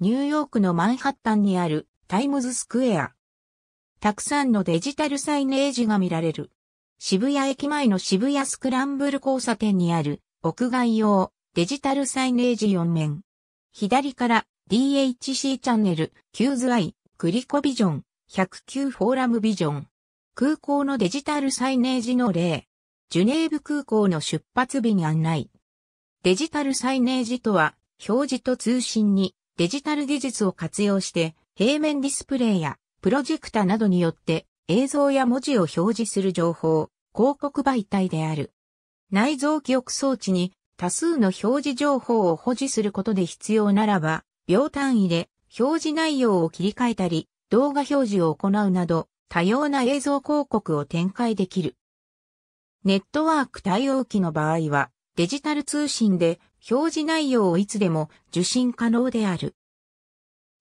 ニューヨークのマンハッタンにあるタイムズスクエア。たくさんのデジタルサイネージが見られる。渋谷駅前の渋谷スクランブル交差点にある屋外用デジタルサイネージ4面。左から DHC チャンネル、キューズアイ、クリコビジョン、109フォーラムビジョン。空港のデジタルサイネージの例。ジュネーブ空港の出発日に案内。デジタルサイネージとは、表示と通信にデジタル技術を活用して平面ディスプレイやプロジェクタなどによって映像や文字を表示する情報、広告媒体である。内蔵記憶装置に多数の表示情報を保持することで必要ならば、秒単位で表示内容を切り替えたり、動画表示を行うなど、多様な映像広告を展開できる。ネットワーク対応機の場合は、デジタル通信で表示内容をいつでも受信可能である。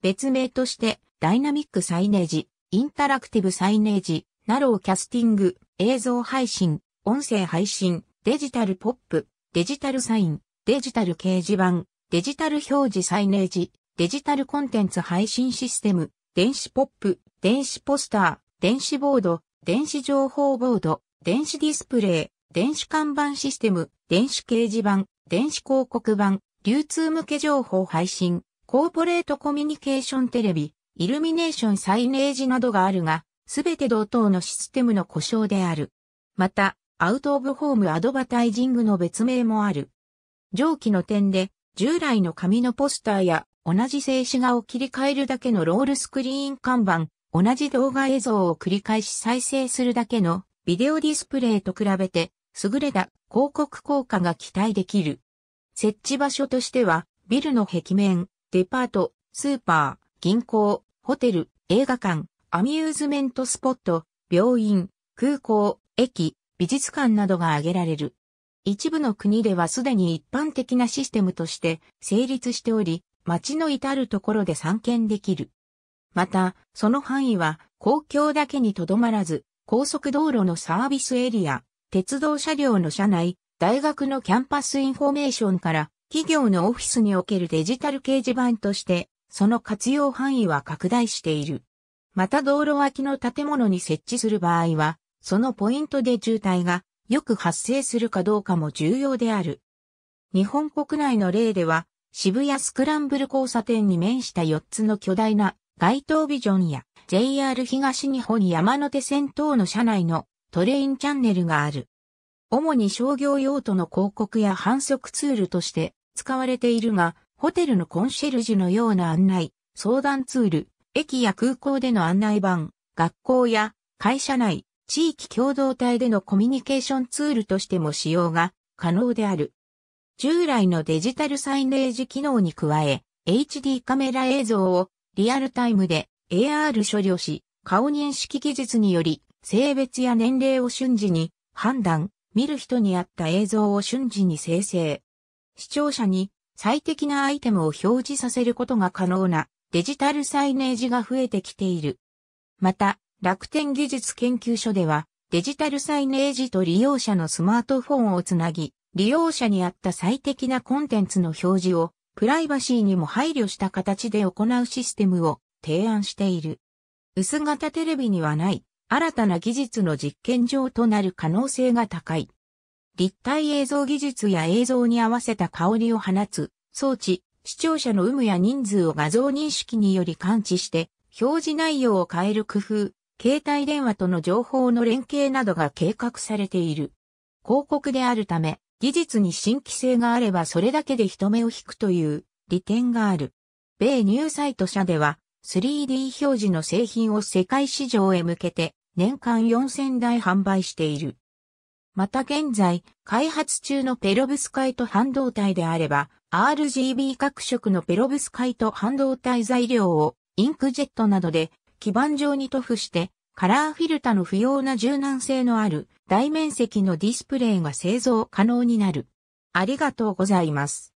別名として、ダイナミックサイネージ、インタラクティブサイネージ、ナローキャスティング、映像配信、音声配信、デジタルポップ、デジタルサイン、デジタル掲示板、デジタル表示サイネージ、デジタルコンテンツ配信システム、電子ポップ、電子ポスター、電子ボード、電子情報ボード、電子ディスプレイ、電子看板システム、電子掲示板、電子広告版、流通向け情報配信、コーポレートコミュニケーションテレビ、イルミネーションサイネージなどがあるが、すべて同等のシステムの故障である。また、アウトオブホームアドバタイジングの別名もある。上記の点で、従来の紙のポスターや同じ静止画を切り替えるだけのロールスクリーン看板、同じ動画映像を繰り返し再生するだけのビデオディスプレイと比べて優れた広告効果が期待できる。設置場所としては、ビルの壁面、デパート、スーパー、銀行、ホテル、映画館、アミューズメントスポット、病院、空港、駅、美術館などが挙げられる。一部の国ではすでに一般的なシステムとして成立しており、街の至るところで参見できる。また、その範囲は公共だけにとどまらず、高速道路のサービスエリア、鉄道車両の車内、大学のキャンパスインフォメーションから、企業のオフィスにおけるデジタル掲示板として、その活用範囲は拡大している。また道路脇の建物に設置する場合は、そのポイントで渋滞がよく発生するかどうかも重要である。日本国内の例では、渋谷スクランブル交差点に面した4つの巨大な街頭ビジョンや JR 東日本山手線等の車内のトレインチャンネルがある。主に商業用途の広告や反則ツールとして使われているが、ホテルのコンシェルジュのような案内、相談ツール、駅や空港での案内板、学校や会社内、地域共同体でのコミュニケーションツールとしても使用が可能である。従来のデジタルサイネージ機能に加え、HD カメラ映像をリアルタイムで AR 処理をし、顔認識技術により性別や年齢を瞬時に判断、見る人に合った映像を瞬時に生成。視聴者に最適なアイテムを表示させることが可能なデジタルサイネージが増えてきている。また、楽天技術研究所では、デジタルサイネージと利用者のスマートフォンをつなぎ、利用者に合った最適なコンテンツの表示を、プライバシーにも配慮した形で行うシステムを提案している。薄型テレビにはない新たな技術の実験場となる可能性が高い。立体映像技術や映像に合わせた香りを放つ装置、視聴者の有無や人数を画像認識により感知して表示内容を変える工夫、携帯電話との情報の連携などが計画されている。広告であるため、技術に新規性があればそれだけで人目を引くという利点がある。米ニューサイト社では、3D 表示の製品を世界市場へ向けて年間4000台販売している。また現在、開発中のペロブスカイト半導体であれば、RGB 各色のペロブスカイト半導体材料をインクジェットなどで基板上に塗布して、カラーフィルタの不要な柔軟性のある大面積のディスプレイが製造可能になる。ありがとうございます。